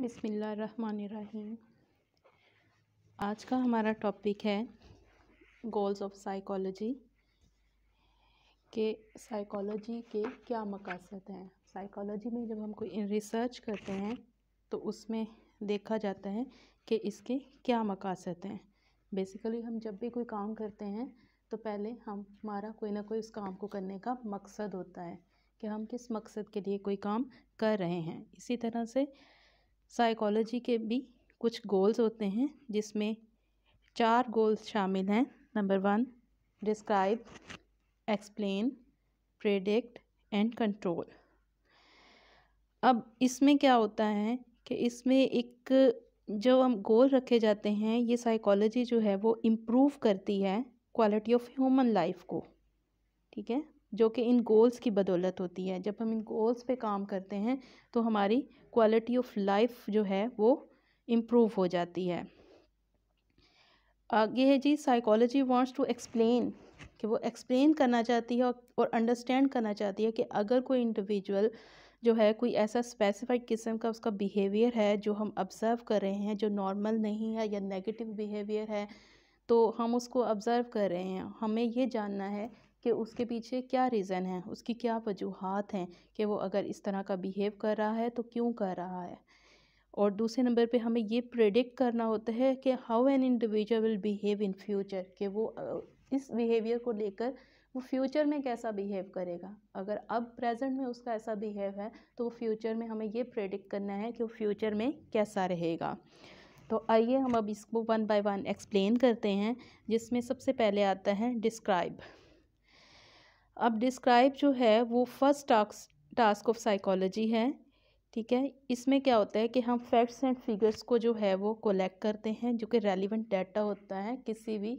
बिसमीम आज का हमारा टॉपिक है गोल्स ऑफ साइकोलॉजी के साइकोलॉजी के क्या मकासद हैं साइकोलॉजी में जब हम कोई रिसर्च करते हैं तो उसमें देखा जाता है कि इसके क्या मकासद हैं बेसिकली हम जब भी कोई काम करते हैं तो पहले हम हमारा कोई ना कोई उस काम को करने का मकसद होता है कि हम किस मकसद के लिए कोई काम कर रहे हैं इसी तरह से साइकोलॉजी के भी कुछ गोल्स होते हैं जिसमें चार गोल्स शामिल हैं number one describe explain predict and control अब इसमें क्या होता है कि इसमें एक जो हम गोल रखे जाते हैं ये साइकोलॉजी जो है वो इम्प्रूव करती है क्वालिटी ऑफ ह्यूमन लाइफ को ठीक है जो कि इन गोल्स की बदौलत होती है जब हम इन गोल्स पे काम करते हैं तो हमारी क्वालिटी ऑफ लाइफ जो है वो इम्प्रूव हो जाती है आगे है जी साइकोलॉजी वांट्स टू एक्सप्लेन कि वो एक्सप्लेन करना चाहती है और अंडरस्टैंड करना चाहती है कि अगर कोई इंडिविजुअल जो है कोई ऐसा स्पेसिफाइड किस्म का उसका बिहेवियर है जो हम ऑब्ज़र्व कर रहे हैं जो नॉर्मल नहीं है या नेगेटिव बिहेवियर है तो हम उसको ऑब्ज़र्व कर रहे हैं हमें ये जानना है कि उसके पीछे क्या रीज़न है उसकी क्या वजूहत हैं कि वो अगर इस तरह का बिहेव कर रहा है तो क्यों कर रहा है और दूसरे नंबर पे हमें ये प्रेडिक्ट करना होता है कि how an individual will behave in future कि वो इस बिहेवियर को लेकर वो फ्यूचर में कैसा बिहेव करेगा अगर अब प्रेजेंट में उसका ऐसा बिहेव है तो वो फ्यूचर में हमें ये प्रेडिक्ट करना है कि वो फ्यूचर में कैसा रहेगा तो आइए हम अब इसको वन बाय वन एक्सप्लेन करते हैं जिसमें सबसे पहले आता है डिस्क्राइब अब डिस्क्राइब जो है वो first task task of psychology है ठीक है इसमें क्या होता है कि हम फैक्ट्स एंड फिगर्स को जो है वो कलेक्ट करते हैं जो कि रेलिवेंट डाटा होता है किसी भी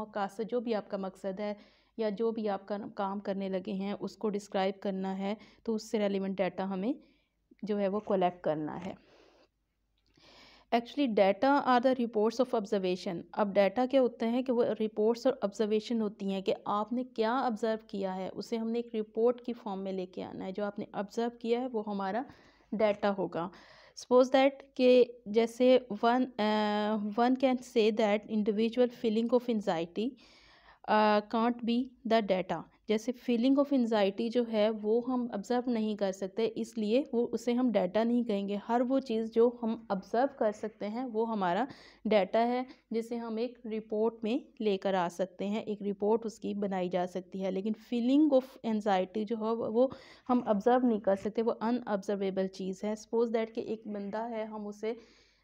मकास जो भी आपका मकसद है या जो भी आपका काम करने लगे हैं उसको डिस्क्राइब करना है तो उससे रेलिवेंट डाटा हमें जो है वो कलेक्ट करना है actually data are the reports of observation अब डाटा क्या होते हैं कि वो रिपोर्ट्स और ऑब्जर्वेशन होती हैं कि आपने क्या ऑब्ज़र्व किया है उसे हमने एक रिपोर्ट की फॉर्म में लेके आना है जो आपने ऑब्ज़र्व किया है वो हमारा डाटा होगा सपोज दैट के जैसे one one can say that individual feeling of anxiety can't be the data जैसे फीलिंग ऑफ एनजाइटी जो है वो हम ऑब्ज़र्व नहीं कर सकते इसलिए वो उसे हम डाटा नहीं कहेंगे हर वो चीज़ जो हम ऑब्ज़र्व कर सकते हैं वो हमारा डाटा है जिसे हम एक रिपोर्ट में लेकर आ सकते हैं एक रिपोर्ट उसकी बनाई जा सकती है लेकिन फीलिंग ऑफ एनजाइटी जो है वो हम ऑब्ज़र्व नहीं कर सकते वो अनऑब्ज़र्वेबल चीज़ है सपोज़ डैट कि एक बंदा है हम उसे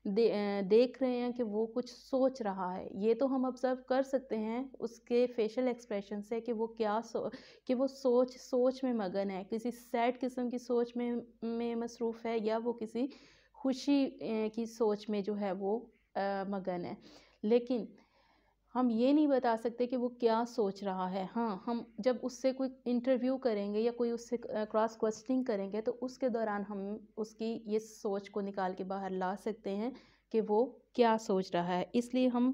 दे, देख रहे हैं कि वो कुछ सोच रहा है ये तो हम ऑब्ज़र्व कर सकते हैं उसके फेशियल एक्सप्रेशन से कि वो क्या सो कि वो सोच सोच में मगन है किसी सैड किस्म की सोच में में मसरूफ़ है या वो किसी खुशी की सोच में जो है वो आ, मगन है लेकिन हम ये नहीं बता सकते कि वो क्या सोच रहा है हाँ हम जब उससे कोई इंटरव्यू करेंगे या कोई उससे क्रॉस क्वेश्चनिंग करेंगे तो उसके दौरान हम उसकी ये सोच को निकाल के बाहर ला सकते हैं कि वो क्या सोच रहा है इसलिए हम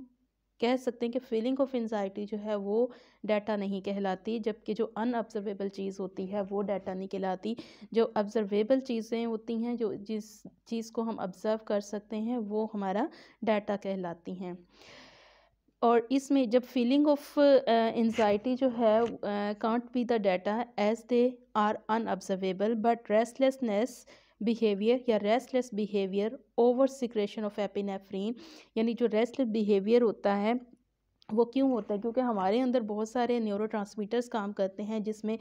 कह सकते हैं कि फीलिंग ऑफ एनजाइटी जो है वो डाटा नहीं कहलाती जबकि जो अनऑब्जर्वेबल चीज़ होती है वो डाटा नहीं कहलाती जो ऑब्जर्वेबल चीज़ें होती हैं जो जिस चीज़ को हम ऑब्ज़र्व कर सकते हैं वो हमारा डाटा कहलाती हैं और इसमें जब फीलिंग ऑफ एनजाइटी जो है can't be the data as they are unobservable but restlessness behaviour or restless behaviour over secretion of epinephrine यानी जो रेस्टलेस बिहेवियर होता है वो क्यों होता है क्योंकि हमारे अंदर बहुत सारे न्यूरो काम करते हैं जिसमें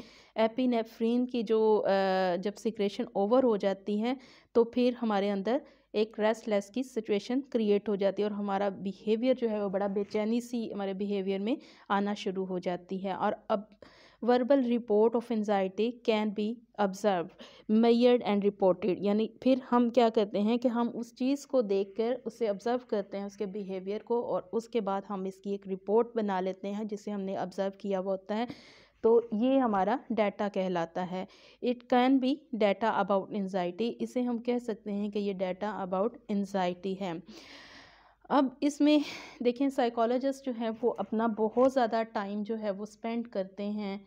एपिनेफ्रीन की जो uh, जब सिक्रेशन ओवर हो जाती है तो फिर हमारे अंदर एक रेस्टलेस की सिचुएशन क्रिएट हो जाती है और हमारा बिहेवियर जो है वो बड़ा बेचैनी सी हमारे बिहेवियर में आना शुरू हो जाती है और अब verbal report of anxiety can be observe measured and reported यानी फिर हम क्या करते हैं कि हम उस चीज़ को देखकर उसे ऑब्ज़र्व करते हैं उसके बिहेवियर को और उसके बाद हम इसकी एक रिपोर्ट बना लेते हैं जिसे हमने ऑब्ज़र्व किया हुआ होता है तो ये हमारा डाटा कहलाता है it can be data about anxiety इसे हम कह सकते हैं कि ये डाटा अबाउट एन्जाइटी है अब इसमें देखें साइकोलॉजिस्ट जो है वो अपना बहुत ज़्यादा टाइम जो है वो स्पेंड करते हैं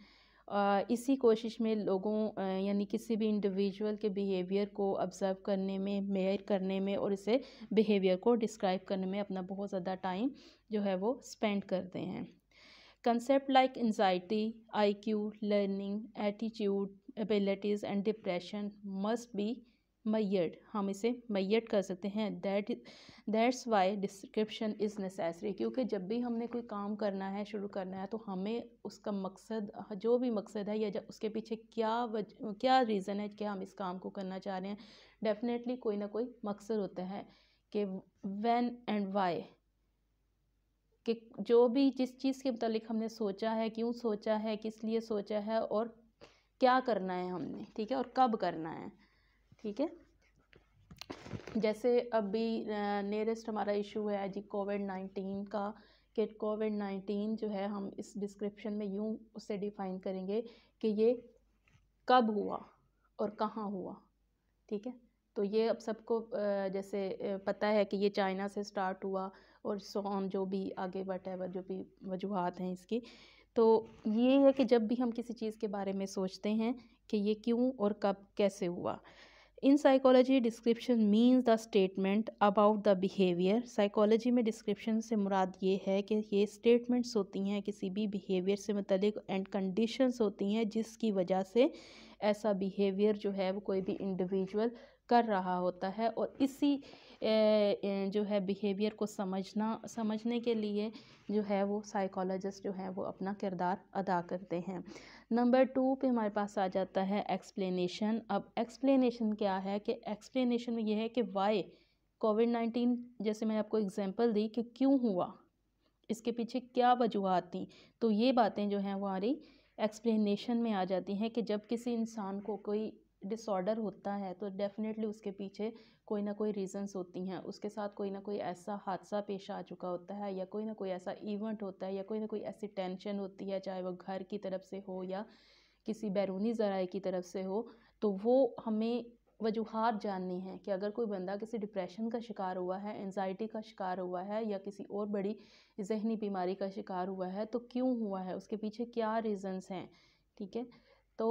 इसी कोशिश में लोगों यानी किसी भी इंडिविजुअल के बिहेवियर को ऑब्ज़र्व करने में मेयर करने में और इसे बिहेवियर को डिस्क्राइब करने में अपना बहुत ज़्यादा टाइम जो है वो स्पेंड करते हैं like like I Q learning attitude abilities and depression must be measured हम इसे मैयड कर सकते हैं that that's why description is necessary क्योंकि जब भी हमने कोई काम करना है शुरू करना है तो हमें उसका मकसद जो भी मकसद है या उसके पीछे क्या वज क्या रीज़न है कि हम इस काम को करना चाह रहे हैं डेफिनेटली कोई ना कोई मकसद होता है कि वैन एंड वाई कि जो भी जिस चीज़ के मतलब हमने सोचा है क्यों सोचा है किस लिए सोचा है और क्या करना है हमने ठीक है और कब करना है ठीक है जैसे अभी नियरेस्ट हमारा इशू है जी कोविड नाइन्टीन का कि कोविड नाइन्टीन जो है हम इस डिस्क्रिप्शन में यूँ उसे डिफ़ाइन करेंगे कि ये कब हुआ और कहाँ हुआ ठीक है तो ये अब सबको जैसे पता है कि ये चाइना से स्टार्ट हुआ और सो ऑन जो भी आगे वट एवर जो भी वजूहत हैं इसकी तो ये है कि जब भी हम किसी चीज़ के बारे में सोचते हैं कि ये क्यों और कब कैसे हुआ in psychology description means the statement about the behaviour psychology में डिस्क्रिप्शन से मुराद ये है कि ये स्टेटमेंट्स होती हैं किसी भी बिहेवियर से मतलब एंड कंडीशंस होती हैं जिसकी वजह से ऐसा बिहेवियर जो है वो कोई भी इंडिविजुअल कर रहा होता है और इसी जो है बिहेवियर को समझना समझने के लिए जो है वो साइकोलॉजिस्ट जो है वो अपना किरदार अदा करते हैं नंबर टू पे हमारे पास आ जाता है एक्सप्लेनेशन अब एक्सप्लेनेशन क्या है कि एक्सप्लेनेशन में यह है कि वाई कोविड नाइन्टीन जैसे मैंने आपको एग्जांपल दी कि क्यों हुआ इसके पीछे क्या वजूहत थी तो ये बातें जो हैं वो हमारी एक्सप्लेनेशन में आ जाती हैं कि जब किसी इंसान को कोई डिसऑर्डर होता है तो डेफ़िनेटली उसके पीछे कोई ना कोई रीज़न्स होती हैं उसके साथ कोई ना कोई ऐसा हादसा पेश आ चुका होता है या कोई ना कोई ऐसा इवेंट होता है या कोई ना कोई ऐसी टेंशन होती है चाहे वह घर की तरफ से हो या किसी बैरूनी ज़राए की तरफ से हो तो वो हमें वजूहत जाननी है कि अगर कोई बंदा किसी डिप्रेशन का शिकार हुआ है एनजाइटी का शिकार हुआ है या किसी और बड़ी जहनी बीमारी का शिकार हुआ है तो क्यों हुआ है उसके पीछे क्या रीज़न्स हैं ठीक है तो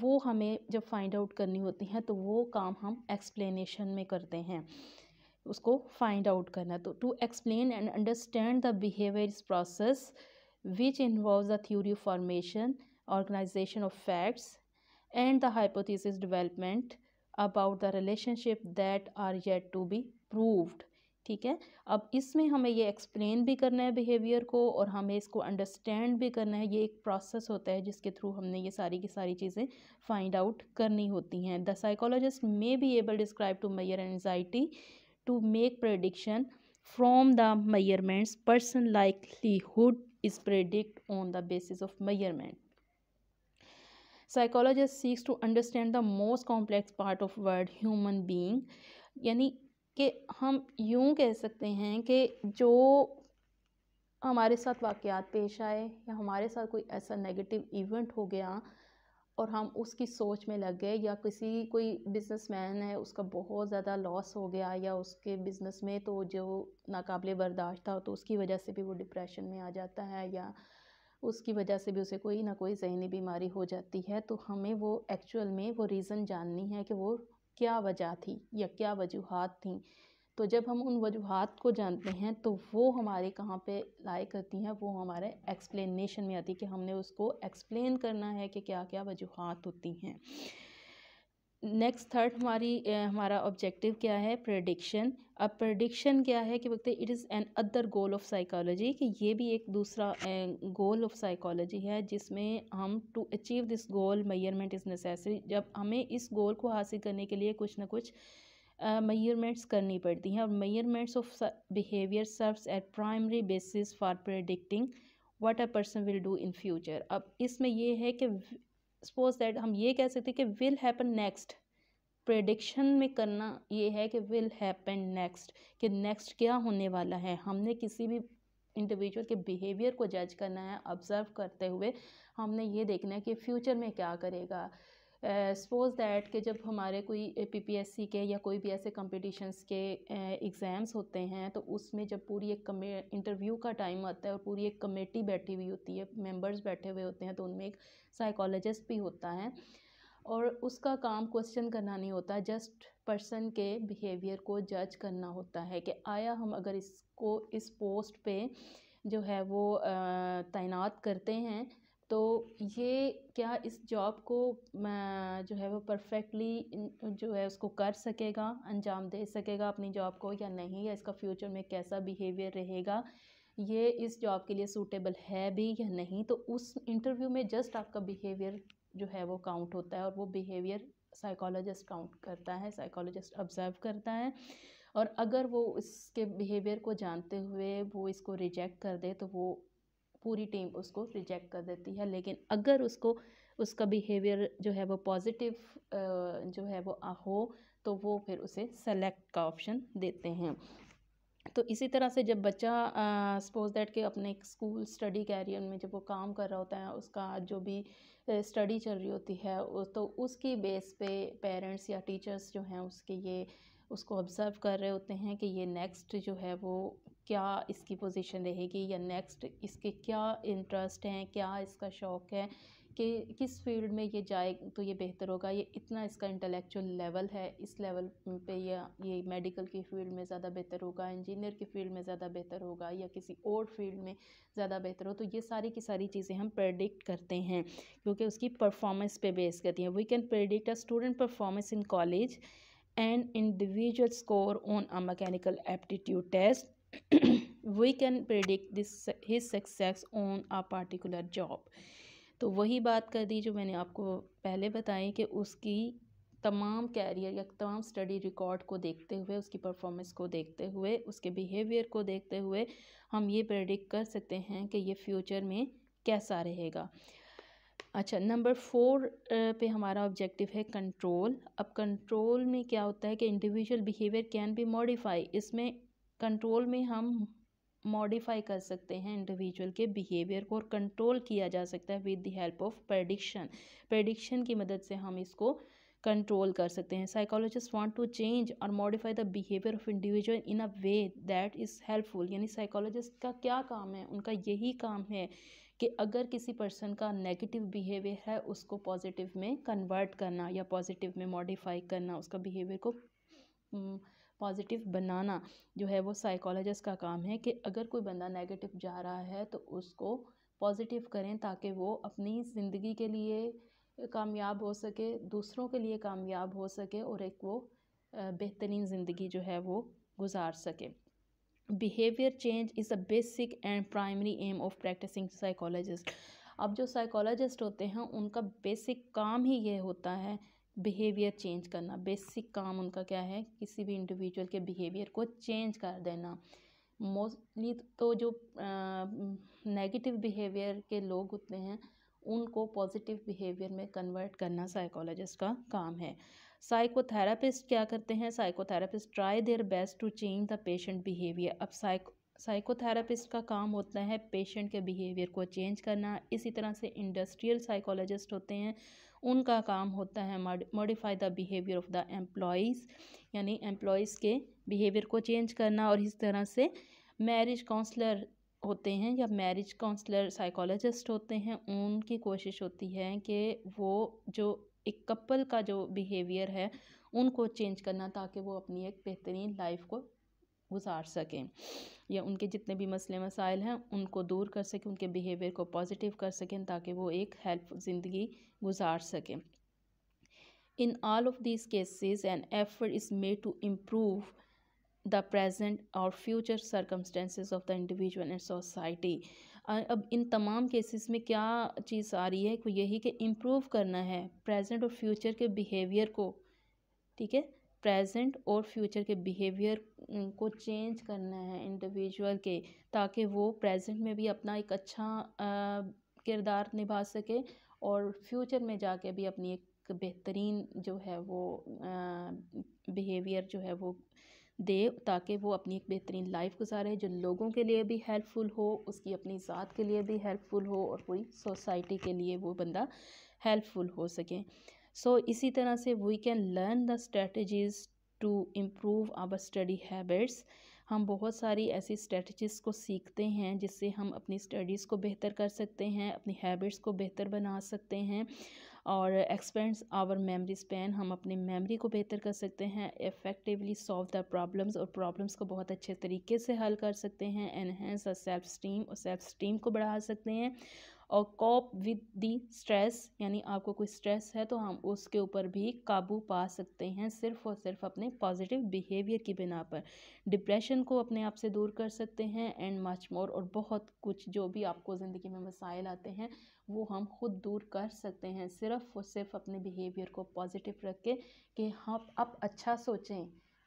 वो हमें जब फाइंड आउट करनी होती हैं तो वो काम हम एक्सप्लेनेशन में करते हैं उसको फाइंड आउट करना तो to explain and understand the behaviour process which involve the theory of formation organisation of facts and the hypothesis development about the relationship that are yet to be proved ठीक है अब इसमें हमें ये explain भी करना है बिहेवियर को और हमें इसको अंडरस्टैंड भी करना है ये एक प्रोसेस होता है जिसके थ्रू हमने ये सारी की सारी चीज़ें फाइंड आउट करनी होती हैं the psychologist may be able describe to measure anxiety to make prediction from the measurements person likelihood is predict on the basis of measurement psychologist seeks to understand the most complex part of word human being यानी कि हम यूँ कह सकते हैं कि जो हमारे साथ वाक़ पेश आए या हमारे साथ कोई ऐसा नेगेटिव इवेंट हो गया और हम उसकी सोच में लग गए या किसी कोई बिजनेसमैन है उसका बहुत ज़्यादा लॉस हो गया या उसके बिज़नेस में तो जो नाकाबले बर्दाश्त था तो उसकी वजह से भी वो डिप्रेशन में आ जाता है या उसकी वजह से भी उसे कोई ना कोई जहनी बीमारी हो जाती है तो हमें वो एक्चुअल में वो रीज़न जाननी है कि वो क्या वजह थी या क्या वजूहत थी तो जब हम उन वजूहत को जानते हैं तो वो हमारे कहाँ पे लाए करती हैं वो हमारे एक्सप्लेनेशन में आती है कि हमने उसको एक्सप्लेन करना है कि क्या क्या वजूहत होती हैं नेक्स्ट थर्ड हमारी हमारा ऑब्जेक्टिव क्या है प्रडिक्शन अब प्रडिक्शन क्या है कि बोलते it is an other goal of psychology कि ये भी एक दूसरा गोल ऑफ साइकोलॉजी है जिसमें हम to achieve this goal measurement is necessary जब हमें इस गोल को हासिल करने के लिए कुछ ना कुछ मैयरमेंट्स uh, करनी पड़ती हैं और measurements of behaviour serves at primary basis for predicting what a person will do in future अब इसमें यह है कि सपोज दैट हम ये कह सकते हैं कि विल हैपन नेक्स्ट प्रडिक्शन में करना ये है कि विल हैपन नेक्स्ट कि नेक्स्ट क्या होने वाला है हमने किसी भी इंडिविजुअल के बिहेवियर को जज करना है ऑब्ज़र्व करते हुए हमने ये देखना है कि फ्यूचर में क्या करेगा सपोज़ दैट कि जब हमारे कोई पीपीएससी के या कोई भी ऐसे कॉम्पिटिशन्स के एग्ज़ाम्स होते हैं तो उसमें जब पूरी एक कमे इंटरव्यू का टाइम आता है और पूरी एक कमेटी बैठी हुई होती है मेंबर्स बैठे हुए होते हैं तो उनमें एक साइकोलॉजिस्ट भी होता है और उसका काम क्वेश्चन करना नहीं होता जस्ट पर्सन के बिहेवियर को जज करना होता है कि आया हम अगर इसको इस पोस्ट पे जो है वो तैनात करते हैं तो ये क्या इस जॉब को जो है वो परफेक्टली जो है उसको कर सकेगा अंजाम दे सकेगा अपनी जॉब को या नहीं या इसका फ्यूचर में कैसा बिहेवियर रहेगा ये इस जॉब के लिए सूटेबल है भी या नहीं तो उस इंटरव्यू में जस्ट आपका बिहेवियर जो है वो काउंट होता है और वो बिहेवियर साइकोलॉजिस्ट काउंट करता है साइकोलॉजिस्ट ऑब्जर्व करता है और अगर वो इसके बिहेवियर को जानते हुए वो इसको रिजेक्ट कर दे तो वो पूरी टीम उसको रिजेक्ट कर देती है लेकिन अगर उसको उसका बिहेवियर जो है वो पॉजिटिव जो है वो हो तो वो फिर उसे सेलेक्ट का ऑप्शन देते हैं तो इसी तरह से जब बच्चा सपोज दैट के अपने स्कूल स्टडी कैरियर में जब वो काम कर रहा होता है उसका जो भी स्टडी चल रही होती है तो उसकी बेस पे पेरेंट्स या टीचर्स जो हैं उसके ये उसको ऑब्ज़र्व कर रहे होते हैं कि ये नेक्स्ट जो है वो क्या इसकी पोजीशन रहेगी या नेक्स्ट इसके क्या इंटरेस्ट हैं क्या इसका शौक़ है कि किस फील्ड में ये जाए तो ये बेहतर होगा ये इतना इसका इंटेलेक्चुअल लेवल है इस लेवल पे या ये मेडिकल की फील्ड में ज़्यादा बेहतर होगा इंजीनियर की फील्ड में ज़्यादा बेहतर होगा या किसी और फील्ड में ज़्यादा बेहतर हो तो ये सारी की सारी चीज़ें हम प्रडिक्ट करते हैं क्योंकि उसकी परफॉर्मेंस पर बेस करती हैं we can predict a student performance in college and individual score on a mechanical aptitude test we can predict this his success on a particular job तो वही बात कर दी जो मैंने आपको पहले बताई कि उसकी तमाम कैरियर या तमाम स्टडी रिकॉर्ड को देखते हुए उसकी परफॉर्मेंस को देखते हुए उसके बिहेवियर को देखते हुए हम ये प्रेडिक्ट कर सकते हैं कि ये फ्यूचर में कैसा रहेगा अच्छा नंबर फोर पे हमारा ऑब्जेक्टिव है कंट्रोल अब कंट्रोल में क्या होता है कि individual behaviour can be modify इसमें कंट्रोल में हम मॉडिफाई कर सकते हैं इंडिविजुअल के बिहेवियर को और कंट्रोल किया जा सकता है with the help of prediction prediction की मदद से हम इसको कंट्रोल कर सकते हैं साइकोलॉजिस्ट वांट टू चेंज और modify the behaviour of individual in a way that is helpful यानी साइकोलॉजिस्ट का क्या काम है उनका यही काम है कि अगर किसी पर्सन का नेगेटिव बिहेवियर है उसको पॉजिटिव में कन्वर्ट करना या पॉजिटिव में मॉडिफाई करना उसका बिहेवियर को हम्म, पॉजिटिव बनाना जो है वो साइकोलॉजिस्ट का काम है कि अगर कोई बंदा नेगेटिव जा रहा है तो उसको पॉजिटिव करें ताकि वो अपनी ज़िंदगी के लिए कामयाब हो सके दूसरों के लिए कामयाब हो सके और एक वो बेहतरीन ज़िंदगी जो है वो गुजार सके behaviour change is a basic and primary aim of practising psychologist अब जो साइकोलॉजिस्ट होते हैं उनका बेसिक काम ही ये होता है बिहेवियर चेंज करना बेसिक काम उनका क्या है किसी भी इंडिविजुअल के बिहेवियर को चेंज कर देना मोस्टली तो जो नेगेटिव बिहेवियर के लोग होते हैं उनको पॉजिटिव बिहेवियर में कन्वर्ट करना साइकोलॉजिस्ट का काम है साइकोथेरापिस्ट क्या करते हैं psychotherapist try their best to change the patient behaviour अब साइको साइकोथेरापिस्ट का काम होता है पेशेंट के बिहेवियर को चेंज करना इसी तरह से इंडस्ट्रियल साइकोलॉजिस्ट होते हैं उनका काम होता है modify the behaviour of the employees यानी एम्प्लॉयज़ के बिहेवियर को चेंज करना और इस तरह से मैरिज काउंसलर होते हैं या मैरिज काउंसलर साइकोलॉजिस्ट होते हैं उनकी कोशिश होती है कि वो जो एक कपल का जो बिहेवियर है उनको चेंज करना ताकि वो अपनी एक बेहतरीन लाइफ को गुजार सकें या उनके जितने भी मसले मसाइल हैं उनको दूर कर सकें उनके बिहेवियर को पॉजिटिव कर सकें ताकि वो एक हेल्प ज़िंदगी गुजार सकें in all of this cases an effort is made to improve the present और future circumstances of the individual and society अब इन तमाम केसेस में क्या चीज़ आ रही है कि यही कि इम्प्रूव करना है प्रेजेंट और फ्यूचर के बिहेवियर को ठीक है प्रेजेंट और फ्यूचर के बिहेवियर को चेंज करना है इंडिविजुअल के ताकि वो प्रेजेंट में भी अपना एक अच्छा किरदार निभा सके और फ्यूचर में जाके भी अपनी एक बेहतरीन जो है वो बिहेवियर जो है वो दे ताकि वो अपनी एक बेहतरीन लाइफ गुजारे जो लोगों के लिए भी हेल्पफुल हो उसकी अपनी ज़ात के लिए भी हेल्पफुल हो और पूरी सोसाइटी के लिए वो बंदा हेल्पफुल हो सके सो so, इसी तरह से we can learn the strategies to improve our study habits हम बहुत सारी ऐसी स्ट्रेटजीज़ को सीखते हैं जिससे हम अपनी स्टडीज़ को बेहतर कर सकते हैं अपनी हैबिट्स को बेहतर बना सकते हैं और एक्सपेंड्स आवर मेमरी स्पैन हम अपनी मेमरी को बेहतर कर सकते हैं इफ़ेक्टिवली सॉल्व द प्रॉब्लम्स और प्रॉब्लम्स को बहुत अच्छे तरीके से हल कर सकते हैं एनहेंस और सेल्फ स्टीम और सेल्फ स्टीम को बढ़ा सकते हैं और कॉप विद दी स्ट्रेस यानी आपको कोई स्ट्रेस है तो हम उसके ऊपर भी काबू पा सकते हैं सिर्फ और सिर्फ अपने पॉजिटिव बिहेवियर की बिना पर डिप्रेशन को अपने आप से दूर कर सकते हैं एंड मच मोर और बहुत कुछ जो भी आपको ज़िंदगी में मसाइल आते हैं वो हम खुद दूर कर सकते हैं सिर्फ और सिर्फ अपने बिहेवियर को पॉजिटिव रख के कि हम अब अच्छा सोचें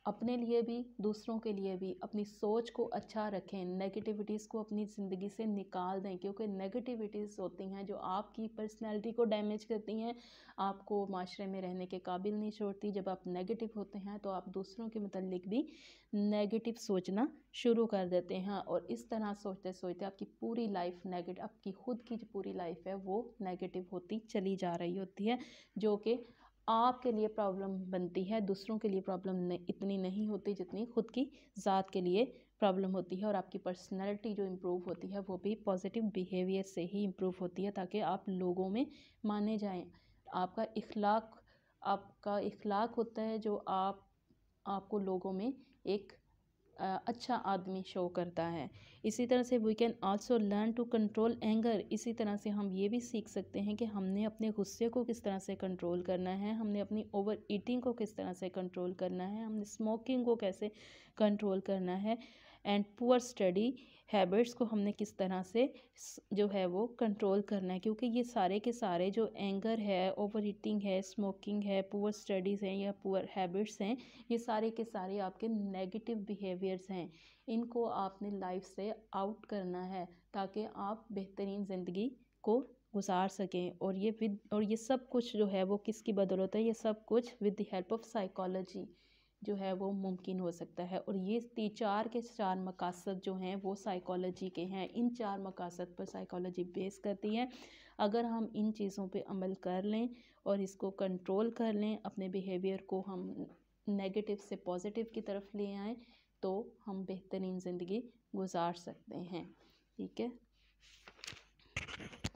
अपने लिए भी दूसरों के लिए भी अपनी सोच को अच्छा रखें नेगेटिविटीज़ को अपनी ज़िंदगी से निकाल दें क्योंकि नेगेटिविटीज़ होती हैं जो आपकी पर्सनैलिटी को डैमेज करती हैं आपको माशरे में रहने के काबिल नहीं छोड़ती जब आप नेगेटिव होते हैं तो आप दूसरों के मतलब भी नेगेटिव सोचना शुरू कर देते हैं और इस तरह सोचते सोचते आपकी पूरी लाइफ नेगेटिव आपकी खुद की जो पूरी लाइफ है वो नेगेटिव होती चली जा रही होती है जो कि आपके लिए प्रॉब्लम बनती है दूसरों के लिए प्रॉब्लम इतनी नहीं होती जितनी खुद की ज़ात के लिए प्रॉब्लम होती है और आपकी पर्सनैलिटी जो इम्प्रूव होती है वो भी पॉजिटिव बिहेवियर से ही इम्प्रूव होती है ताकि आप लोगों में माने जाएं आपका इखलाक आपका इखलाक होता है जो आप आपको लोगों में एक अच्छा आदमी शो करता है इसी तरह से we can also learn to control anger इसी तरह से हम ये भी सीख सकते हैं कि हमने अपने गुस्से को किस तरह से कंट्रोल करना है हमने अपनी ओवर ईटिंग को किस तरह से कंट्रोल करना है हमने स्मोकिंग को कैसे कंट्रोल करना है एंड पुअर स्टडी हैबिट्स को हमने किस तरह से जो है वो कंट्रोल करना है क्योंकि ये सारे के सारे जो एंगर है ओवर ईटिंग है स्मोकिंग है पुअर स्टडीज़ हैं या पुअर हैबिट्स हैं ये सारे के सारे आपके नेगेटिव बिहेवियर्स हैं इनको आपने लाइफ से आउट करना है ताकि आप बेहतरीन ज़िंदगी को गुजार सकें और ये विद और ये सब कुछ जो है वो किसकी बदौलत है ये सब कुछ with the help of psychology जो है वो मुमकिन हो सकता है और ये चार के चार मकासद जो हैं वो साइकोलॉजी के हैं इन चार मकासद पर साइकोलॉजी बेस करती है अगर हम इन चीज़ों पे अमल कर लें और इसको कंट्रोल कर लें अपने बिहेवियर को हम नेगेटिव से पॉजिटिव की तरफ ले आएँ तो हम बेहतरीन ज़िंदगी गुजार सकते हैं ठीक है